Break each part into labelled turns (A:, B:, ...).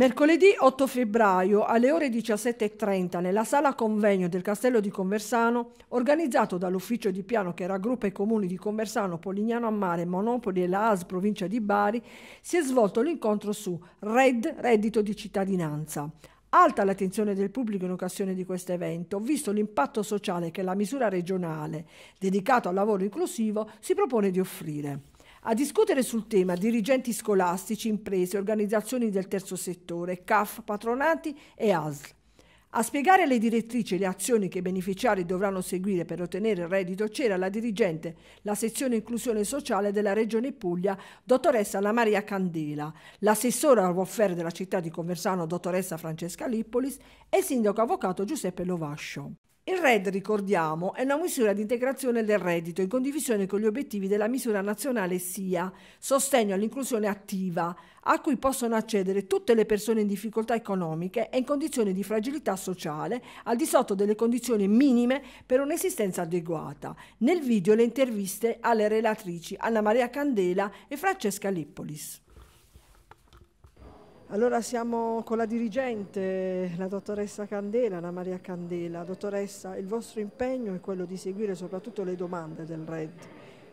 A: Mercoledì 8 febbraio alle ore 17.30 nella sala convegno del Castello di Conversano, organizzato dall'ufficio di piano che raggruppa i comuni di Conversano, Polignano a Mare, Monopoli e la AS provincia di Bari, si è svolto l'incontro su RED, reddito di cittadinanza. Alta l'attenzione del pubblico in occasione di questo evento, visto l'impatto sociale che la misura regionale, dedicata al lavoro inclusivo, si propone di offrire. A discutere sul tema dirigenti scolastici, imprese, organizzazioni del terzo settore, CAF, patronati e ASL. A spiegare le direttrici e le azioni che i beneficiari dovranno seguire per ottenere il reddito c'era la dirigente, la sezione inclusione sociale della Regione Puglia, dottoressa Anna Maria Candela, l'assessora al welfare della città di Conversano, dottoressa Francesca Lippolis e il sindaco avvocato Giuseppe Lovascio. Il RED, ricordiamo, è una misura di integrazione del reddito in condivisione con gli obiettivi della misura nazionale SIA, sostegno all'inclusione attiva, a cui possono accedere tutte le persone in difficoltà economiche e in condizioni di fragilità sociale, al di sotto delle condizioni minime per un'esistenza adeguata. Nel video le interviste alle relatrici Anna Maria Candela e Francesca Lippolis. Allora siamo con la dirigente, la dottoressa Candela, Anna Maria Candela. Dottoressa, il vostro impegno è quello di seguire soprattutto le domande del RED.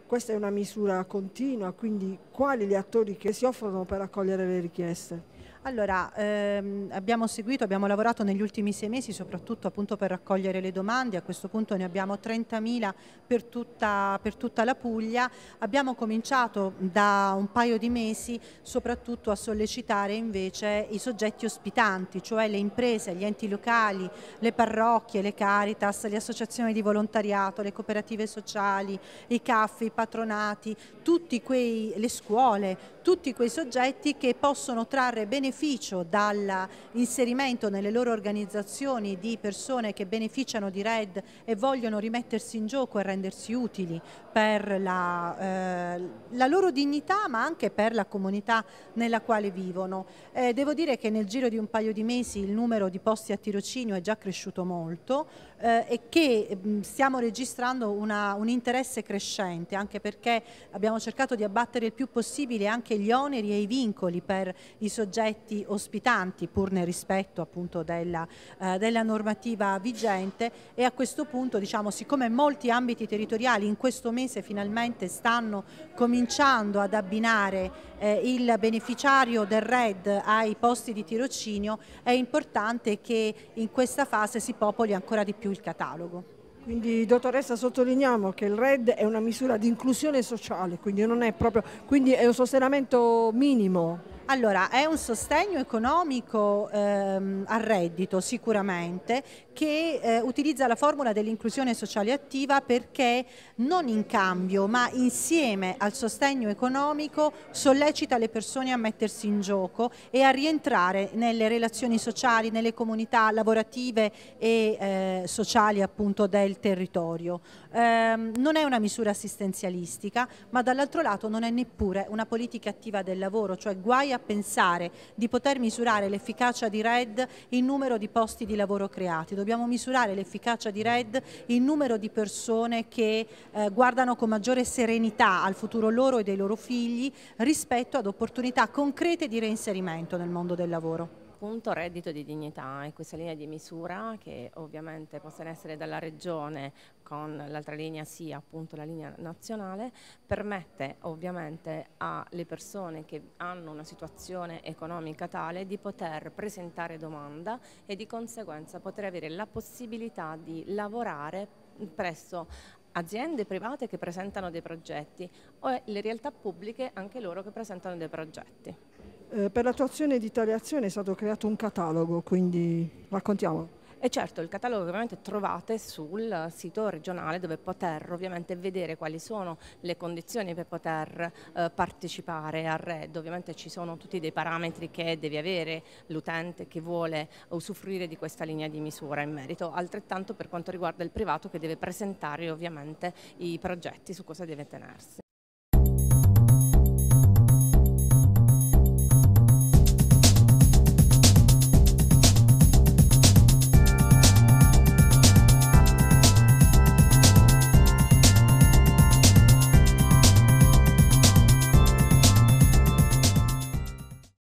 A: Questa è una misura continua, quindi quali gli attori che si offrono per accogliere le richieste? Allora, ehm,
B: abbiamo seguito, abbiamo lavorato negli ultimi sei mesi soprattutto appunto per raccogliere le domande, a questo punto ne abbiamo 30.000 per tutta, per tutta la Puglia, abbiamo cominciato da un paio di mesi soprattutto a sollecitare invece i soggetti ospitanti, cioè le imprese, gli enti locali, le parrocchie, le caritas, le associazioni di volontariato, le cooperative sociali, i CAF, i patronati, tutti quei, le scuole, tutti quei soggetti che possono trarre benefici beneficio dall'inserimento nelle loro organizzazioni di persone che beneficiano di RED e vogliono rimettersi in gioco e rendersi utili per la, eh, la loro dignità ma anche per la comunità nella quale vivono. Eh, devo dire che nel giro di un paio di mesi il numero di posti a tirocinio è già cresciuto molto eh, e che mh, mm, stiamo registrando una, un interesse crescente anche perché abbiamo cercato di abbattere il più possibile anche gli oneri e i vincoli per i soggetti soggetti ospitanti pur nel rispetto appunto della, eh, della normativa vigente e a questo punto diciamo siccome molti ambiti territoriali in questo mese finalmente stanno cominciando ad abbinare eh, il beneficiario del RED ai posti di tirocinio è importante che in questa fase si popoli ancora di più il catalogo.
A: Quindi dottoressa sottolineiamo che il RED è una misura di inclusione sociale, quindi, non è, proprio, quindi è un sostenimento minimo.
B: Allora, è un sostegno economico ehm, al reddito sicuramente che eh, utilizza la formula dell'inclusione sociale attiva perché non in cambio ma insieme al sostegno economico sollecita le persone a mettersi in gioco e a rientrare nelle relazioni sociali, nelle comunità lavorative e eh, sociali appunto del territorio. Eh, non è una misura assistenzialistica ma dall'altro lato non è neppure una politica attiva del lavoro, cioè guai a pensare di poter misurare l'efficacia di RED in numero di posti di lavoro creati dobbiamo misurare l'efficacia di RED il numero di persone che eh, guardano con maggiore serenità al futuro loro e dei loro figli rispetto ad opportunità concrete di reinserimento nel mondo del lavoro
C: appunto reddito di dignità e questa linea di misura che ovviamente possono essere dalla regione con l'altra linea sì appunto la linea nazionale permette ovviamente alle persone che hanno una situazione economica tale di poter presentare domanda e di conseguenza poter avere la possibilità di lavorare presso aziende private che presentano dei progetti o le realtà pubbliche anche loro che presentano dei progetti.
A: Eh, per l'attuazione di tale azione è stato creato un catalogo, quindi raccontiamo.
C: E eh, certo, il catalogo ovviamente trovate sul sito regionale dove poter ovviamente vedere quali sono le condizioni per poter eh, partecipare al RED. Ovviamente ci sono tutti dei parametri che deve avere l'utente che vuole usufruire di questa linea di misura in merito, altrettanto per quanto riguarda il privato che deve presentare ovviamente i progetti su cosa deve tenersi.